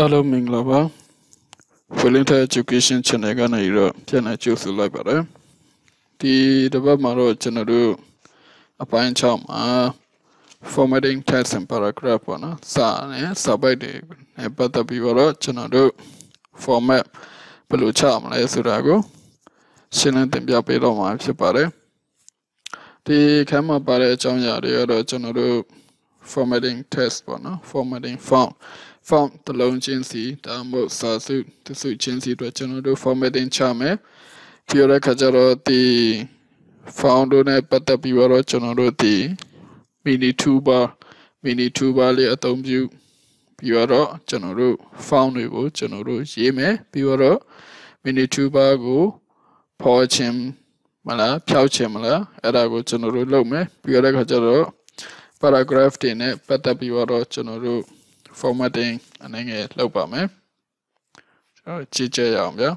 အားလုံးမင်္ဂလာပါ Wellington Education Channel ကနေတော့ပြန်လာကြိုဆိုလိုက်ပါတယ်ဒီတစ်ပတ်မှာတော့ကျွန်တော်တို့အပိုင်း6မှာ formatting text and paragraph ပေါ့နော်စာနဲ့စာပိုက်တွေနဲ့ပတ်သက်ပြီးတော့ကျွန်တော်တို့ format ဘယ်လိုချမလဲဆိုတာကိုရှင်းလင်းတင်ပြပေးတော့မှာဖြစ်ပါတယ်ဒီခမ်းမှာပါတဲ့အကြောင်းအရာတွေကတော့ကျွန်တော်တို့ formatting text ပေါ့နော် formatting font font တလုံးချင်းစီဒါမှမဟုတ်စာစုတစုချင်းစီအတွက်ကျွန်တော်တို့ formatting ချမယ်ပြီးတော့ခါကျတော့ဒီ font တို့နဲ့ပတ်သက်ပြီးတော့ကျွန်တော်တို့ဒီ mini toolbar mini toolbar လေးအသုံးပြုပြီးတော့ကျွန်တော်တို့ font တွေကိုကျွန်တော်တို့ရေးမယ်ပြီးတော့ mini toolbar ကိုပေါ်ခြင်းမလားဖြောက်ခြင်းမလားအဲ့ဒါကိုကျွန်တော်တို့လုပ်မယ်ပြီးတော့ခါကျတော့ paragraph တွေနဲ့ပတ်သက်ပြီးတော့ကျွန်တော်တို့ formatting အနေနဲ့လောက်ပါမယ်ကျွန်တော်ကြည့်ကြရအောင်ဗျာ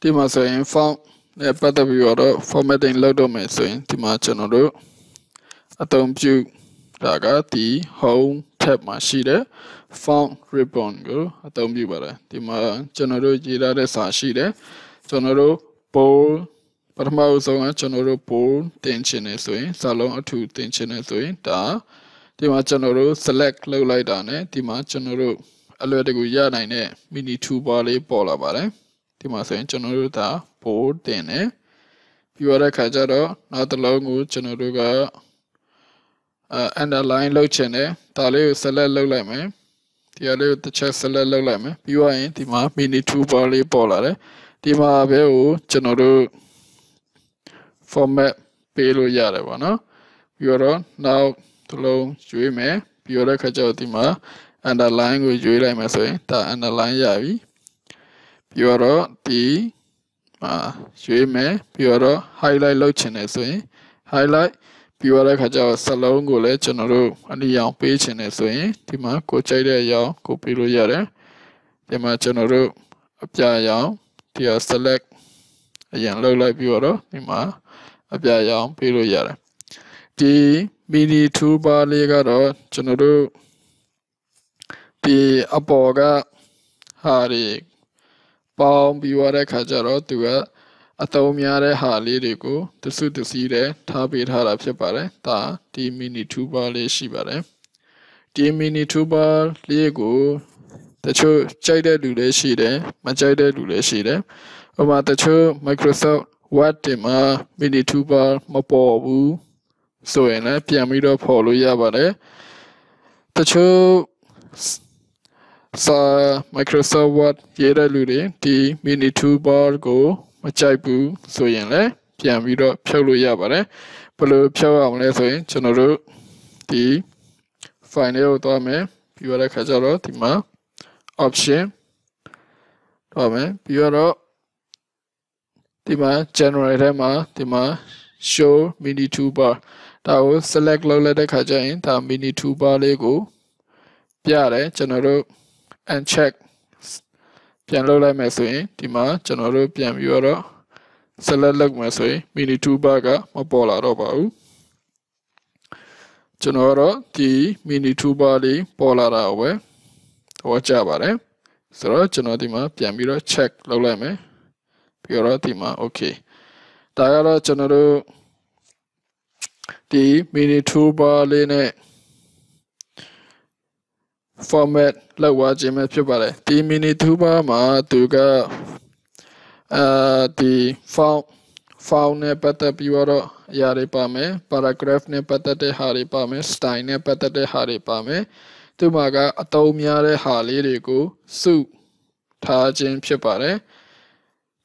ဒီမှာဆိုရင် font နဲ့ပတ်သက်ပြီးတော့ formatting လောက်တော့မယ်ဆိုရင်ဒီမှာကျွန်တော်တို့အသုံးပြုတာကဒီ home tab မှာရှိတဲ့ font ribbon ကိုအသုံးပြုပါတယ်ဒီမှာကျွန်တော်တို့ရေးထားတဲ့စာရှိတယ်ကျွန်တော်တို့ bold ပထမဆုံးကကျွန်တော်တို့ bold တင်ချင်နေဆိုရင်စာလုံးအထူတင်ချင်နေဆိုရင်ဒါဒီမှာကျွန်တော်တို့ select လုပ်လိုက်တာ ਨੇ ဒီမှာကျွန်တော်တို့အလွယ်တကူရနိုင်တဲ့ mini toolbar လေးပေါ်လာပါတယ်ဒီမှာဆိုရင်ကျွန်တော်တို့ဒါ board တင်တယ်ပြီးရတဲ့ခါကျတော့နောက်တစ်လုံးကို ကျွန်တော်တို့ကအဲ underline လုပ်ချင်တယ်ဒါလေးကို select လုပ်လိုက်မယ်ဒီအလေးကိုတစ်ချက် select လုပ်လိုက်မယ်ပြီးသွားရင်ဒီမှာ mini toolbar လေးပေါ်လာတယ်ဒီမှာပဲကိုကျွန်တော်တို့ format ပေးလို့ရတယ်ပေါ့နော်ပြီးတော့ now တစ်လုံးရွေးမယ်ပြီးတော့ခါကျတော့ဒီမှာ underline ကိုရွေးလိုက်မယ်ဆိုရင်ဒါ underline ရပြီပြီးတော့ဒီမှာရွေးမယ်ပြီးတော့ highlight လုပ်ချင်တယ်ဆိုရင် highlight ပြီးတော့ခါကျတော့စလုံးကိုလည်းကျွန်တော်တို့အနည်းအောင်ပေးချင်တယ်ဆိုရင်ဒီမှာကိုကြိုက်တဲ့အရောင်ကိုပေးလို့ရတယ်ဒီမှာကျွန်တော်တို့အပြအရောင်ဒီတော့ select အရင်လောက်လိုက်ပြီးတော့ဒီမှာ အပြအရောင်ပေးလို့ရတယ်ဒီမီနီထူပါလေးကတော့ကျွန်တော်တို့ဒီအပေါ်ကဟာတွေပေါင်းပြီးွားတဲ့ခါကျတော့သူကအသုံးများတဲ့ဟာလေးတွေကိုတစုတစည်းတဲ့ထားပေးထားတာဖြစ်ပါတယ်။ဒါဒီမီနီထူပါလေးရှိပါတယ်။ဒီမီနီထူပါလေးကိုတချို့ကြိုက်တဲ့လူလည်းရှိတယ်မကြိုက်တဲ့လူလည်းရှိတယ်။ဥပမာတချို့ Microsoft Word တင်မှာ mini toolbar မပေါ်ဘူးဆိုရင်လည်းပြန်ပြီးတော့ဖော်လို့ရပါတယ်တချို့စာ Microsoft Word ရေးတဲ့လူတွေဒီ mini toolbar ကိုမကြိုက်ဘူးဆိုရင်လည်းပြန်ပြီးတော့ဖြုတ်လို့ရပါတယ်ဘယ်လိုဖြုတ်အောင်လဲဆိုရင်ကျွန်တော်တို့ဒီ file လေးကိုသွားမယ်ပြီးရတဲ့ခါကျတော့ဒီမှာ option သွားမယ်ပြီးတော့ဒီမှာ general ထဲမှာဒီမှာ show mini toolbar ဒါကို select လုပ်လိုက်တဲ့ခါကျရင်ဒါ mini toolbar လေးကို ပြတယ်ကျွန်တော်တို့ uncheck ပြန်လုပ်လိုက်မယ်ဆိုရင်ဒီမှာကျွန်တော်တို့ပြန်ပြီးတော့ select လုပ်မယ်ဆိုရင် mini toolbar ကမပေါ်လာတော့ပါဘူးကျွန်တော်တော့ဒီ mini toolbar လေးပေါ်လာတာပဲဟောကြပါတယ်ဆိုတော့ကျွန်တော်ဒီမှာပြန်ပြီးတော့ check လုပ်လိုက်မယ်ပြီးတော့ဒီမှာ okay ဒါကတော့ကျွန်တော်တို့ဒီမီနီထိုးပါလေးနဲ့ format လောက်ဝခြင်းပဲဖြစ်ပါတယ်ဒီ mini tuber မှာသူကအာဒီ font font နဲ့ပတ်သက်ပြီးတော့အရာတွေပါမယ် paragraph နဲ့ပတ်သက်တဲ့ဟာတွေပါမယ် style နဲ့ပတ်သက်တဲ့ဟာတွေပါမယ်သူမှာကအတုံးများတဲ့ဟာလေးတွေကို စုထားခြင်းဖြစ်ပါတယ်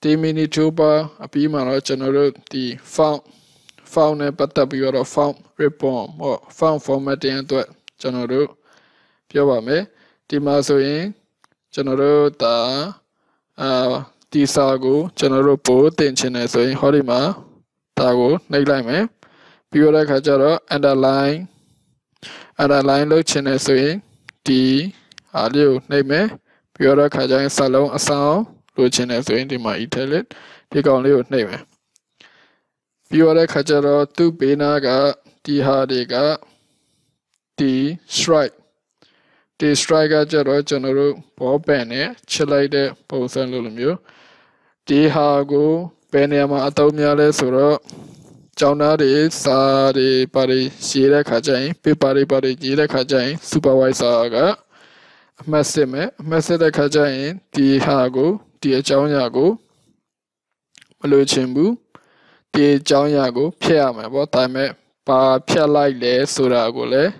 ဒီ mini tuber အပြီးမှာတော့ကျွန်တော်တို့ဒီ font found နဲ့ပတ်သက်ပြီးတော့ found reform ဟော found formatting အတွက်ကျွန်တော်တို့ပြောပါမယ်ဒီမှာဆိုရင်ကျွန်တော်တို့ဒါအာဒီစာကို ကျွန်တော်တို့ပို့တင်ချင်တယ်ဆိုရင် ဟောဒီမှာဒါကိုနှိပ်လိုက်မယ်ပြီးတော့အခါကျတော့ underline underline လုပ်ချင်တယ်ဆိုရင်ဒီအားလေးကိုနှိပ်မယ်ပြီးတော့အခါကျရင်စာလုံးအဆောင်လိုချင်တယ်ဆိုရင်ဒီမှာ italic ဒီကောင်လေးကိုနှိပ်မယ်ပြောတဲ့ခါကျတော့သူ့ဘေးနားကဒီဟာတွေကဒီ strike ဒီ strike ကကျတော့ကျွန်တော်တို့ဘောပန်နဲ့ချစ်လိုက်တဲ့ပုံစံလိုလိုမျိုးဒီဟာကိုဘယ်နေရာမှာအသုံးများလဲဆိုတော့ကျောင်းသားတွေစာတွေပါတွေရေးတဲ့ခါကျရင်ပေပါတွေပါတွေရေးတဲ့ခါကျရင် supervisor ကအမှတ်စစ်မယ်အမှတ်စစ်တဲ့ခါကျရင်ဒီဟာကိုဒီအကြောင်းအရာကိုမလွှင့်ချင်ဘူးပြေအကြောင်းအရာကိုဖျက်ရမှာပေါ့ဒါပေမဲ့ဘာဖျက်လိုက်လဲဆိုတာကိုလည်း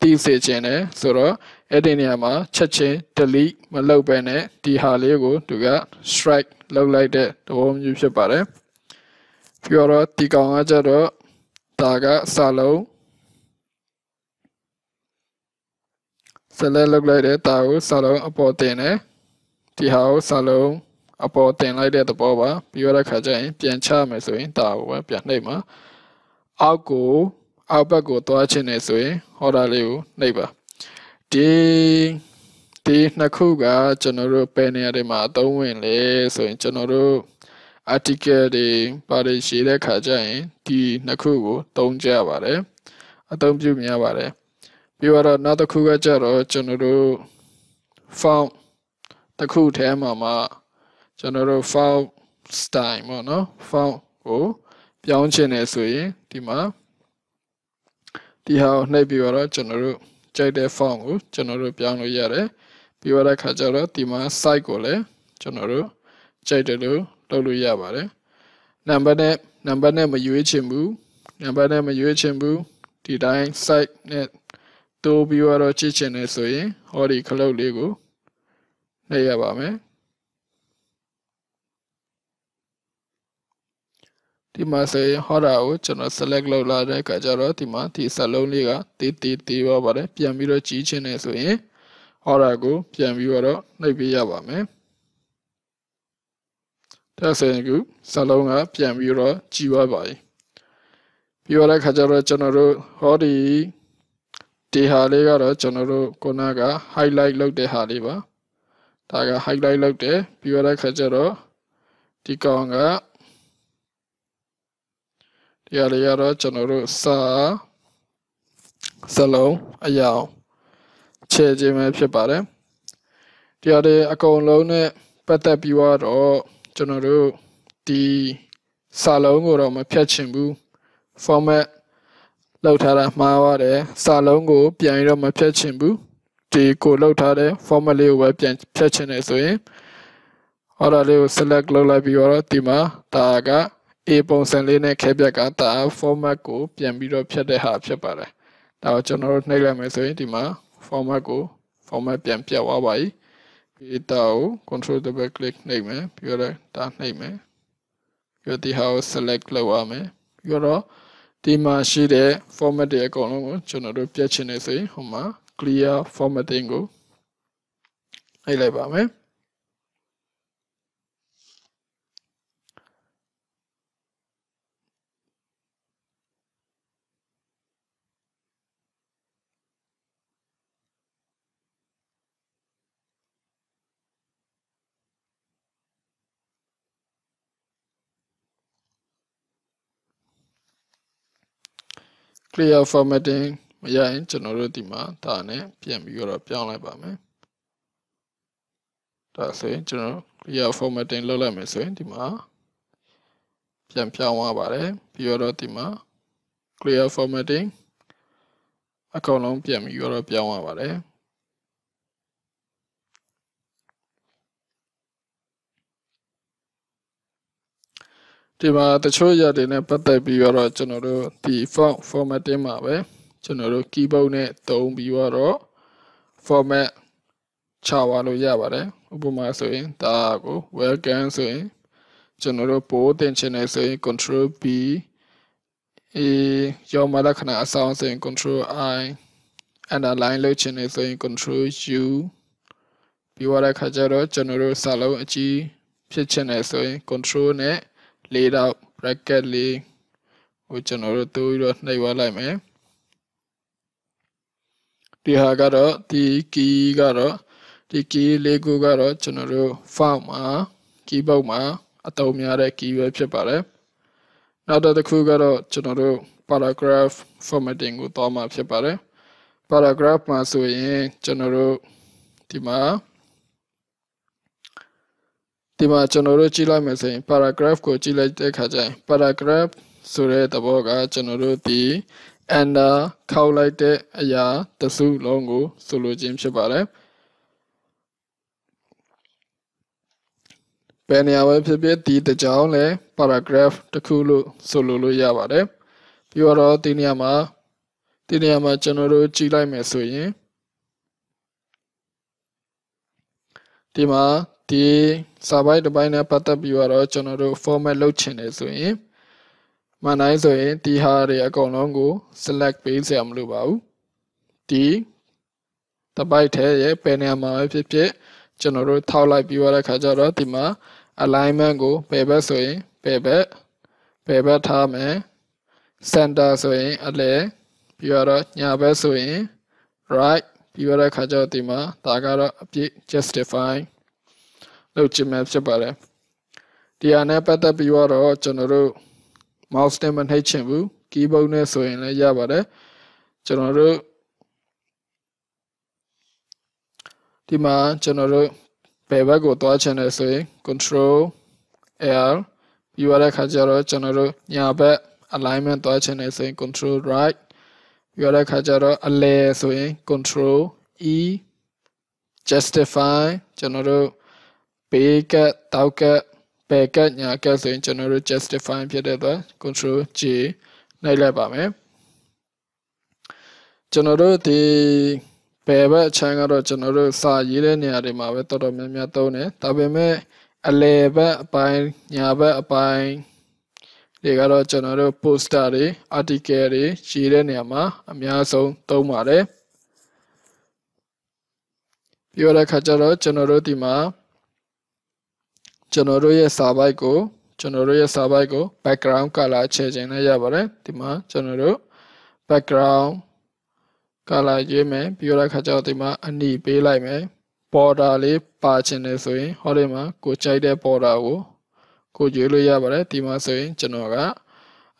သိစေချင်တယ်ဆိုတော့အဲ့ဒီနေရာမှာ ချက်ချင်း delete မလုပ်ဘဲနဲ့ဒီဟာလေးကိုသူက strike လုပ်လိုက်တဲ့သဘောမျိုးဖြစ်ပါတယ်ပြောတော့ဒီကောင်ကကြတော့ဒါကစာလုံးဆက်လက်လုပ်လိုက်တဲ့ဒါကိုစာလုံးအပေါ်တင်တယ်ဒီဟာကိုစာလုံးအပေါ်တင်လိုက်တဲ့သဘောပါပြီးရတဲ့ခါကျရင်ပြန်ချမယ်ဆိုရင်ဒါကိုပဲပြန်နှိပ်မှာအောက်ကို အောက်ဘက်ကိုသွားခြင်းနေဆိုရင် ဟောတာလေးကိုနှိပ်ပါဒီဒီနှစ်ခုက ကျွန်တော်တို့ပဲနေရာတွေမှာအသုံးဝင်လေဆိုရင် ကျွန်တော်တို့ article တွေပါရရှိတဲ့ခါကျရင်ဒီနှစ်ခုကိုသုံးကြပါတယ်အသုံးပြုများပါတယ်ပြီးတော့နောက်တစ်ခုကကြတော့ကျွန်တော်တို့ font တစ်ခုထဲမှာမှာကျွန်တော်တို့ font style ပေါ့နော် font ကိုပြောင်းချင်တယ်ဆိုရင်ဒီမှာဒီဟာကိုနှိပ်ပြီးတော့ကျွန်တော်တို့ကြိုက်တဲ့ font ကိုကျွန်တော်တို့ပြောင်းလို့ရတယ်ပြီးတော့အခါကျတော့ဒီမှာ site ကိုလည်းကျွန်တော်တို့ကြိုက်တယ်လို့လုပ်လို့ရပါတယ်နံပါတ်နဲ့နံပါတ်နဲ့မရွေးချင်ဘူးနံပါတ်နဲ့မရွေးချင်ဘူးဒီတိုင်း site နဲ့တိုးပြီးတော့ချစ်ချင်တယ်ဆိုရင်ဟောဒီ cloud လေးကိုနှိပ်ရပါမယ်ဒီမှာဆိုရင်ဟောတာကိုကျွန်တော် select လုပ်လာတဲ့အခါကျတော့ဒီမှာဒီစလုံးလေးကတေးတေးတေးပါပါတယ်ပြန်ပြီးတော့ကြီးချင်းနေဆိုရင်ဟောတာကို ပြန်ပြီးတော့နှိပ်ပေးရပါမယ်ဒါဆိုရင်ခုစလုံးကပြန်ပြီးတော့ကြီးပါပါပြီပြီးတော့အခါကျတော့ကျွန်တော်တို့ဟောဒီဒီဟာလေးကတော့ကျွန်တော်တို့ခုနက highlight လုပ်တဲ့ဟာလေးပါဒါက highlight လုပ်တယ်ပြီးတော့အခါကျတော့ဒီကောင်ကတရားတွေကတော့ကျွန်တော်တို့စာစလုံးအယောင်ခြေခြင်းပဲဖြစ်ပါတယ်တရားတွေအကုန်လုံးနဲ့ပတ်သက်ပြီးတော့ကျွန်တော်တို့ဒီစာလုံးကိုတော့မဖြတ်ချင်ဘူး format လောက်ထားတာမှားပါတယ်စာလုံးကို ပြန်ပြီးတော့မဖြတ်ချင်ဘူးဒီကိုလောက်ထားတဲ့ format လေးကိုပဲပြန်ဖြတ်ချင်တယ်ဆိုရင် order လေးကို select လုပ်လိုက်ပြီးတော့ဒီမှာဒါက A ပုံစံလေးနဲ့ခဲပြက်ကဒါ format ကိုပြန်ပြီးတော့ဖြတ်တဲ့ဟာဖြစ်ပါတယ်။ဒါတော့ကျွန်တော်တို့နှိပ်လိုက်မယ်ဆိုရင်ဒီမှာ format ကို format ပြန်ပြတ်သွားပါပြီ။ data ကို control double click နှိပ်မယ်ပြီးတော့ဒါနှိပ်မယ်။ပြီးတော့ဒီဟာကို select လုပ်ရမယ်။ပြီးတော့ဒီမှာရှိတဲ့ format တွေအကုန်လုံးကိုကျွန်တော်တို့ပြတ်ချင်နေဆိုရင်ဟိုမှာ clear formatting ကိုနှိပ်လိုက်ပါမယ်။ clear formatting မရရင်ကျွန်တော်တို့ဒီမှာဒါနဲ့ပြန်ပြီးတော့ပြောင်းလိုက်ပါမယ်ဒါဆိုရင်ကျွန်တော် clear formatting လုပ်လိုက်မယ်ဆိုရင်ဒီမှာပြန်ပြောင်းသွားပါတယ်ပြီးတော့ဒီမှာ clear formatting အကောင်လုံးပြန်ပြီးတော့ပြောင်းသွားပါတယ်ဒီမှာတချို့ရတွေနဲ့ပတ်သက်ပြီးတော့ကျွန်တော်တို့ဒီ font formatting မှာပဲကျွန်တော်တို့ keyboard နဲ့သုံးပြီးတော့ format ချပါလို့ရပါတယ်ဥပမာဆိုရင်ဒါကို welcome ဆိုရင်ကျွန်တော်တို့ပိုးတင်ချင်တယ်ဆိုရင် control b အေးရောမလက္ခဏာအဆောင်ဆိုရင် control i underline လုပ်ချင်တယ်ဆိုရင် control u ပြီးတော့ခါကျတော့ကျွန်တော်တို့စာလုံးအကြီးဖြစ်ချင်တယ်ဆိုရင် control နဲ့လေးတော့ bracket လေးဟိုကျွန်တော်တို့တိုးပြီးတော့နှိပ်ဝလိုက်မယ်ဒီဟာကတော့ဒီ key ကတော့ဒီ key လေးခုကတော့ကျွန်တော်တို့ font မှာ keyboard မှာ အသုံးများတဲ့ key ပဲဖြစ်ပါတယ်နောက်တစ်ခုကတော့ကျွန်တော်တို့ paragraph formatting ကိုသွားမှာဖြစ်ပါတယ် paragraph မှာဆိုရင် ကျွန်တော်တို့ဒီမှာဒီမှာကျွန်တော်တို့ကြည့်လိုက်မယ်ဆိုရင် paragraph ကိုကြည့်လိုက်တဲ့အခါကျရင် paragraph ဆိုတဲ့သဘောကကျွန်တော်တို့ဒီ under ခောက်လိုက်တဲ့အရာတစ်စုလုံးကို ဆိုလိုခြင်းဖြစ်ပါတယ်ဘယ်နေရာပဲဖြစ်ဖြစ်ဒီတကြောင်လဲ paragraph တစ်ခုလို့ဆိုလိုလို့ရပါတယ်ပြီးတော့ဒီနေရာမှာဒီနေရာမှာ ကျွန်တော်တို့ကြည့်လိုက်မယ်ဆိုရင်ဒီမှာဒီစာပိုင်းတစ်ပိုင်းနဲ့ပတ်သက်ပြီးတော့ကျွန်တော်တို့ format လုပ်ချင်တယ်ဆိုရင်မှန်တိုင်းဆိုရင်ဒီဟာတွေအကုန်လုံးကို select ပေးစရာမလိုပါဘူးဒီတပိုက်ထဲရဲ့ပယ်နေရာမှာဖြစ်ဖြစ် ကျွန်တော်တို့ထောက်လိုက်ပြီးရတဲ့ခါကျတော့ဒီမှာ alignment ကိုပယ်ဘက်ဆိုရင်ပယ်ဘက်ပယ်ဘက်ထားမယ် center ဆိုရင်အလဲပြီးတော့ညာဘက်ဆိုရင် right ပြီးရတဲ့ခါကျတော့ဒီမှာဒါကတော့အပြည့် justify လုပ်ခြင်းပဲဖြစ်ပါတယ်ဒီဟာနဲ့ပတ်သက်ပြီးတော့ကျွန်တော်တို့ mouse နဲ့မနှိပ်ချင်ဘူး keyboard နဲ့ဆိုရင်လည်းရပါတယ်ကျွန်တော်တို့ဒီမှာကျွန်တော်တို့ဘယ်ဘက်ကိုသွားချင်တယ်ဆိုရင် control l ပြီးရတဲ့ခါကျတော့ကျွန်တော်တို့ညာဘက် alignment သွားချင်တယ်ဆိုရင် control right ပြီးရတဲ့ခါကျတော့အလဲဆိုရင် control e justify ကျွန်တော်တို့ပေးကက်တောက်ကက်ပဲကက်ညာကက်ဆိုရင်ကျွန်တော်တို့ justify ဖြစ်တဲ့အတွက် control J နှိပ်လိုက်ပါမယ်ကျွန်တော်တို့ဒီဘယ်ဘက်အချမ်းကတော့ကျွန်တော်တို့စာရေးတဲ့နေရာတွေမှာပဲတော်တော်များများသုံးတယ်ဒါပေမဲ့အလယ်ဘက်အပိုင်းညာဘက်အပိုင်းတွေကတော့ကျွန်တော်တို့ poster တွေ article တွေရေးတဲ့နေရာမှာအများဆုံးသုံးပါတယ်ပြောတဲ့ခါကျတော့ကျွန်တော်တို့ဒီမှာကျွန်တော်တို့ရဲ့ server ကို ကျွန်တော်တို့ရဲ့ server ကို background color ချယ်ခြင်းနဲ့ရပါတယ်ဒီမှာကျွန်တော်တို့ background color ရေးမယ်ပြီးတော့ခါကျတော့ဒီမှာအနီပေးလိုက်မယ် border လေးပါခြင်းနဲ့ဆိုရင်ဟောဒီမှာကိုကြိုက်တဲ့ border ကိုကိုရွေးလို့ရပါတယ်ဒီမှာဆိုရင်ကျွန်တော်က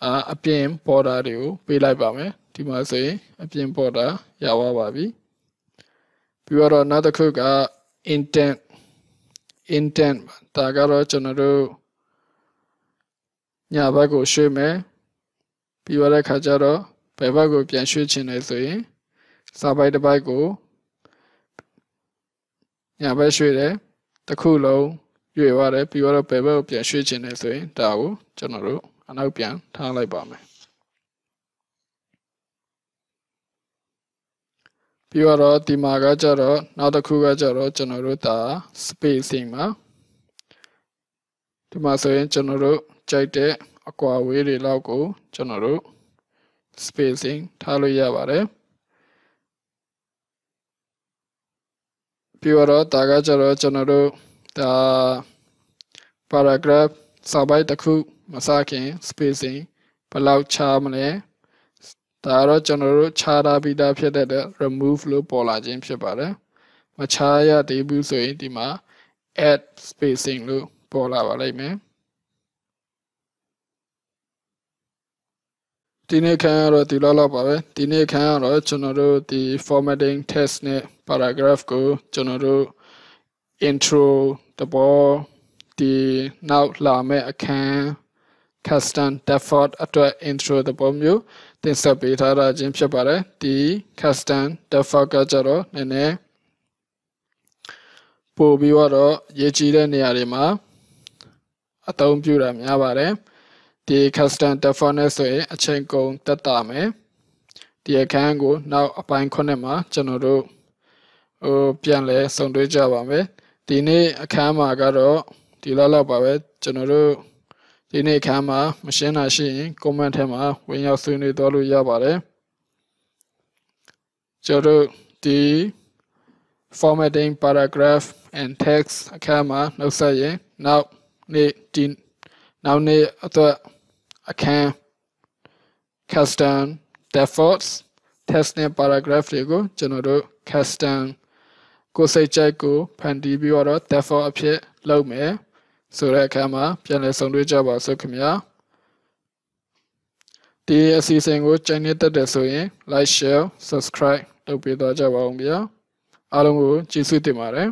အာအပြင် border တွေကိုပေးလိုက်ပါမယ်ဒီမှာဆိုရင်အပြင် border ရောက်သွားပါပြီပြီးတော့နောက်တစ်ခုက intent intent ဒါကတော့ကျွန်တော်တို့ညာဘက်ကိုရွှေ့မယ်ပြီးရတဲ့ခါကျတော့ဘယ်ဘက်ကိုပြန်ရွှေ့ချင်လဲဆိုရင်စာပိုက်တစ်ပိုက်ကိုညာဘက်ရွှေ့တယ်တစ်ခုလုံးရွှေ့ရတယ်ပြီးတော့ဘယ်ဘက်ကိုပြန်ရွှေ့ချင်လဲဆိုရင်ဒါကိုကျွန်တော်တို့အနောက်ပြန်ထားလိုက်ပါမယ်ပြီးတော့ဒီမှာကကြတော့နောက်တစ်ခုကကြတော့ကျွန်တော်တို့ဒါ spacing မှာဒီမှာဆိုရင်ကျွန်တော်တို့ကြိုက်တဲ့အကွာအဝေးတွေလောက်ကိုကျွန်တော်တို့ spacing ထားလို့ရပါတယ်ပြီးတော့ဒါကကြတော့ကျွန်တော်တို့ဒါ paragraph စာပိုဒ်တစ်ခုမစခင် spacing ဘယ်လောက်ချမလဲဒါကတော့ကျွန်တော်တို့ခြားထားပြီးသားဖြစ်တဲ့ remove လို့ပေါ်လာခြင်းဖြစ်ပါတယ်မခြားရသေးဘူးဆိုရင်ဒီမှာ add spacing လို့ပေါ်လာပါလိမ့်မယ်ဒီနေ့ခန်းကတော့ဒီလောက်လောက်ပါပဲဒီနေ့ခန်းကတော့ကျွန်တော်တို့ဒီ formatting test နဲ့ paragraph ကို ကျွန်တော်တို့ intro တဘောဒီနောက်လာမယ့်အခန်း custom default အတွက် intro သဘောမျိုးတင်ဆက်ပေးထားတာချင်းဖြစ်ပါတယ်ဒီ custom default ကကြတော့နည်းနည်းပို့ပြီးတော့ရေးကြည့်တဲ့နေရာတွေမှာအသုံးပြုတာများပါတယ်ဒီ custom default နဲ့ဆိုရင်အချိန်ကုန်တက်တာမယ်ဒီအခန်းကို နောက်အပိုင်း9မှာကျွန်တော်တို့ဟိုပြန်လဲစုံတွဲကြပါမယ်ဒီနေ့အခန်းမှာကတော့ဒီလောက်လောက်ပါပဲကျွန်တော်တို့ဒီနေ့အခါမှာမရှင်းတာရှိရင် comment ထဲမှာဝင်ရောက်ဆွေးနွေးသွားလို့ရပါတယ်ကျွန်တော်ဒီ formatting paragraph and text အခါမှာနှုတ်ဆက်ရင်နောက်နေ့ဒီနောက်နေ့အတွက်အခန်း custom defaults test နဲ့ paragraph တွေကို ကျွန်တော်တို့ custom ကိုစိတ်ကြိုက်ကို ဖန်တီးပြီးတော့ default အဖြစ် လုပ်မယ်ဆိုတဲ့အခါမှာပြန်လည်ဆုံတွေ့ကြပါစို့ခင်ဗျာဒီအစီအစဉ်ကိုကြိုင်နေတတ်တယ်ဆိုရင် like share subscribe လုပ်ပေးသွားကြပါဦးခင်ဗျာအားလုံးကိုကျေးဇူးတင်ပါတယ်